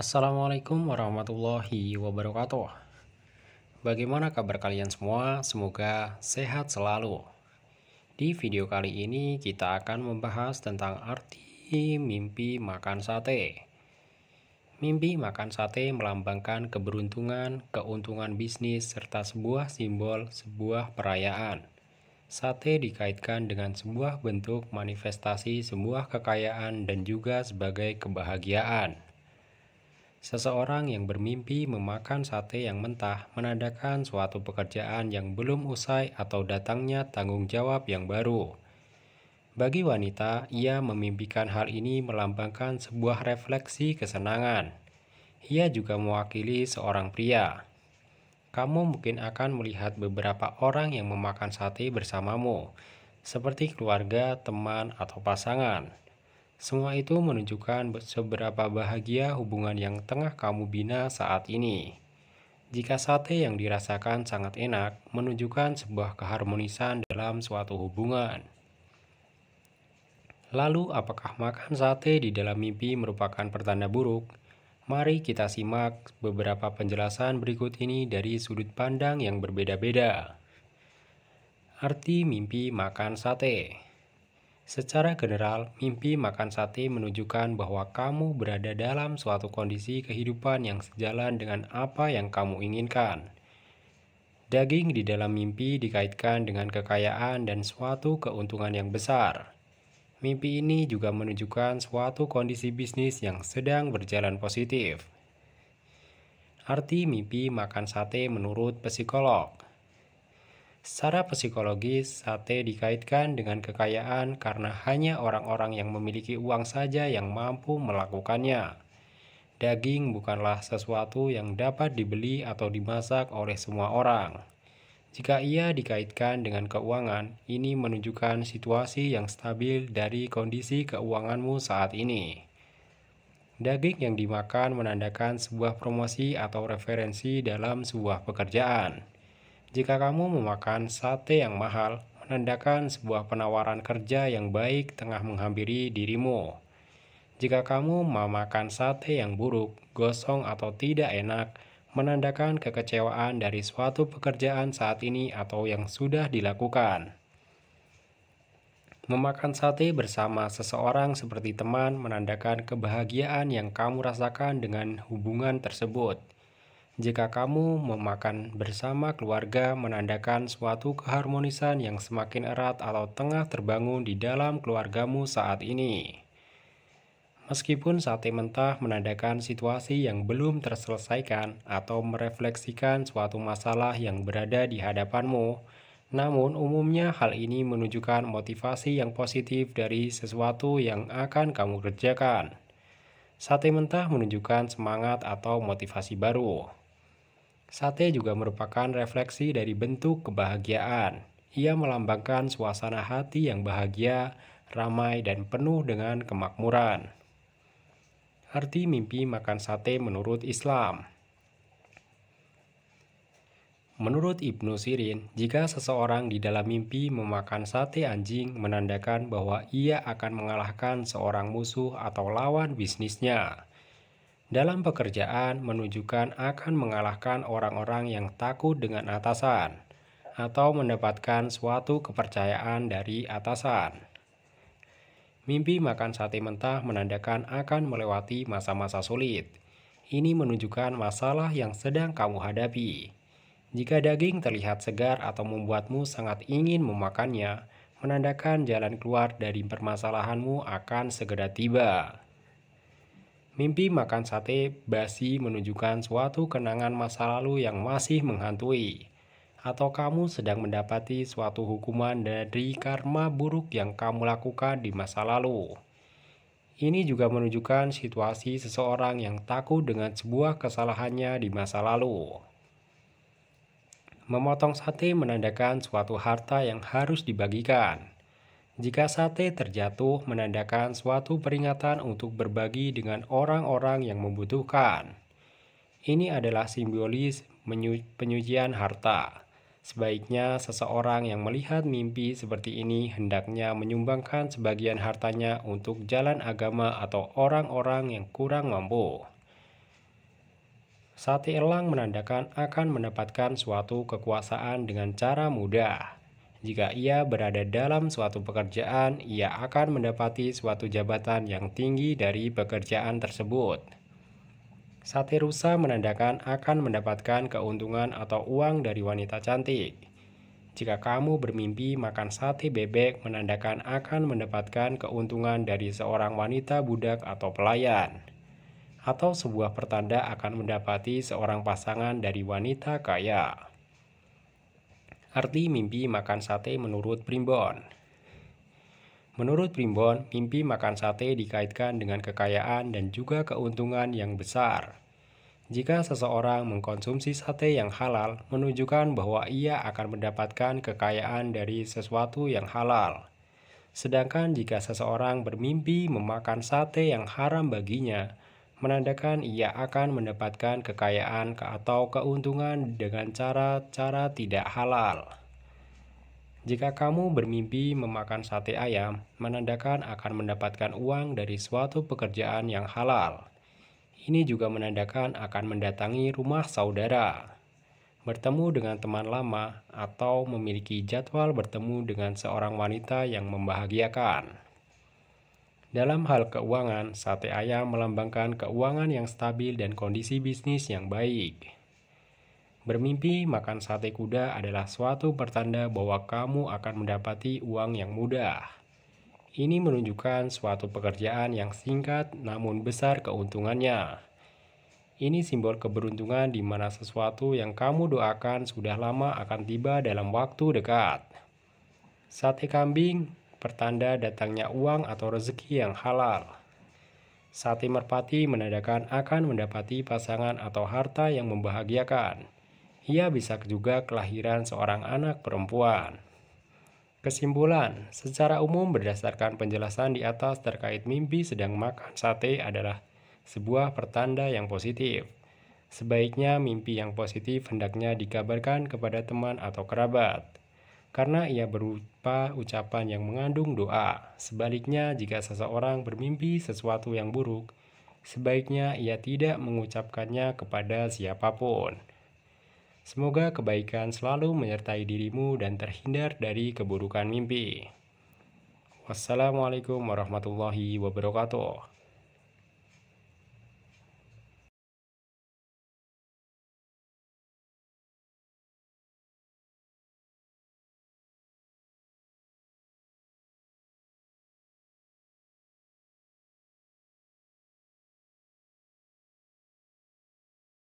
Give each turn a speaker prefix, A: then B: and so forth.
A: Assalamualaikum warahmatullahi wabarakatuh. Bagaimana kabar kalian semua? Semoga sehat selalu. Di video kali ini kita akan membahas tentang arti mimpi makan sate. Mimpi makan sate melambangkan keberuntungan, keuntungan bisnis, serta sebuah simbol sebuah perayaan. Sate dikaitkan dengan sebuah bentuk manifestasi sebuah kekayaan dan juga sebagai kebahagiaan. Seseorang yang bermimpi memakan sate yang mentah menandakan suatu pekerjaan yang belum usai atau datangnya tanggung jawab yang baru. Bagi wanita, ia memimpikan hal ini melambangkan sebuah refleksi kesenangan. Ia juga mewakili seorang pria. Kamu mungkin akan melihat beberapa orang yang memakan sate bersamamu, seperti keluarga, teman, atau pasangan. Semua itu menunjukkan seberapa bahagia hubungan yang tengah kamu bina saat ini. Jika sate yang dirasakan sangat enak, menunjukkan sebuah keharmonisan dalam suatu hubungan. Lalu, apakah makan sate di dalam mimpi merupakan pertanda buruk? Mari kita simak beberapa penjelasan berikut ini dari sudut pandang yang berbeda-beda. Arti mimpi makan sate. Secara general, mimpi makan sate menunjukkan bahwa kamu berada dalam suatu kondisi kehidupan yang sejalan dengan apa yang kamu inginkan. Daging di dalam mimpi dikaitkan dengan kekayaan dan suatu keuntungan yang besar. Mimpi ini juga menunjukkan suatu kondisi bisnis yang sedang berjalan positif. Arti mimpi makan sate menurut psikolog. Secara psikologis, sate dikaitkan dengan kekayaan karena hanya orang-orang yang memiliki uang saja yang mampu melakukannya. Daging bukanlah sesuatu yang dapat dibeli atau dimasak oleh semua orang. Jika ia dikaitkan dengan keuangan, ini menunjukkan situasi yang stabil dari kondisi keuanganmu saat ini. Daging yang dimakan menandakan sebuah promosi atau referensi dalam sebuah pekerjaan. Jika kamu memakan sate yang mahal, menandakan sebuah penawaran kerja yang baik tengah menghampiri dirimu. Jika kamu memakan sate yang buruk, gosong atau tidak enak, menandakan kekecewaan dari suatu pekerjaan saat ini atau yang sudah dilakukan. Memakan sate bersama seseorang seperti teman menandakan kebahagiaan yang kamu rasakan dengan hubungan tersebut. Jika kamu memakan bersama keluarga menandakan suatu keharmonisan yang semakin erat atau tengah terbangun di dalam keluargamu saat ini. Meskipun sate mentah menandakan situasi yang belum terselesaikan atau merefleksikan suatu masalah yang berada di hadapanmu, namun umumnya hal ini menunjukkan motivasi yang positif dari sesuatu yang akan kamu kerjakan. Sate mentah menunjukkan semangat atau motivasi baru. Sate juga merupakan refleksi dari bentuk kebahagiaan. Ia melambangkan suasana hati yang bahagia, ramai, dan penuh dengan kemakmuran. Arti mimpi makan sate menurut Islam Menurut Ibnu Sirin, jika seseorang di dalam mimpi memakan sate anjing menandakan bahwa ia akan mengalahkan seorang musuh atau lawan bisnisnya dalam pekerjaan menunjukkan akan mengalahkan orang-orang yang takut dengan atasan atau mendapatkan suatu kepercayaan dari atasan. Mimpi makan sate mentah menandakan akan melewati masa-masa sulit. Ini menunjukkan masalah yang sedang kamu hadapi. Jika daging terlihat segar atau membuatmu sangat ingin memakannya, menandakan jalan keluar dari permasalahanmu akan segera tiba. Mimpi makan sate basi menunjukkan suatu kenangan masa lalu yang masih menghantui. Atau kamu sedang mendapati suatu hukuman dari karma buruk yang kamu lakukan di masa lalu. Ini juga menunjukkan situasi seseorang yang takut dengan sebuah kesalahannya di masa lalu. Memotong sate menandakan suatu harta yang harus dibagikan jika sate terjatuh, menandakan suatu peringatan untuk berbagi dengan orang-orang yang membutuhkan. Ini adalah simbolis penyucian harta. Sebaiknya seseorang yang melihat mimpi seperti ini hendaknya menyumbangkan sebagian hartanya untuk jalan agama atau orang-orang yang kurang mampu. Sate elang menandakan akan mendapatkan suatu kekuasaan dengan cara mudah. Jika ia berada dalam suatu pekerjaan, ia akan mendapati suatu jabatan yang tinggi dari pekerjaan tersebut. Sate rusa menandakan akan mendapatkan keuntungan atau uang dari wanita cantik. Jika kamu bermimpi makan sate bebek menandakan akan mendapatkan keuntungan dari seorang wanita budak atau pelayan. Atau sebuah pertanda akan mendapati seorang pasangan dari wanita kaya. Arti mimpi makan sate menurut Primbon. Menurut Primbon, mimpi makan sate dikaitkan dengan kekayaan dan juga keuntungan yang besar. Jika seseorang mengkonsumsi sate yang halal, menunjukkan bahwa ia akan mendapatkan kekayaan dari sesuatu yang halal. Sedangkan jika seseorang bermimpi memakan sate yang haram baginya, menandakan ia akan mendapatkan kekayaan atau keuntungan dengan cara-cara tidak halal. Jika kamu bermimpi memakan sate ayam, menandakan akan mendapatkan uang dari suatu pekerjaan yang halal. Ini juga menandakan akan mendatangi rumah saudara, bertemu dengan teman lama, atau memiliki jadwal bertemu dengan seorang wanita yang membahagiakan. Dalam hal keuangan, sate ayam melambangkan keuangan yang stabil dan kondisi bisnis yang baik. Bermimpi makan sate kuda adalah suatu pertanda bahwa kamu akan mendapati uang yang mudah. Ini menunjukkan suatu pekerjaan yang singkat namun besar keuntungannya. Ini simbol keberuntungan di mana sesuatu yang kamu doakan sudah lama akan tiba dalam waktu dekat. Sate kambing pertanda datangnya uang atau rezeki yang halal. Sati merpati menandakan akan mendapati pasangan atau harta yang membahagiakan. Ia bisa juga kelahiran seorang anak perempuan. Kesimpulan, secara umum berdasarkan penjelasan di atas terkait mimpi sedang makan sate adalah sebuah pertanda yang positif. Sebaiknya mimpi yang positif hendaknya dikabarkan kepada teman atau kerabat karena ia berupa ucapan yang mengandung doa. Sebaliknya, jika seseorang bermimpi sesuatu yang buruk, sebaiknya ia tidak mengucapkannya kepada siapapun. Semoga kebaikan selalu menyertai dirimu dan terhindar dari keburukan mimpi. Wassalamualaikum warahmatullahi wabarakatuh.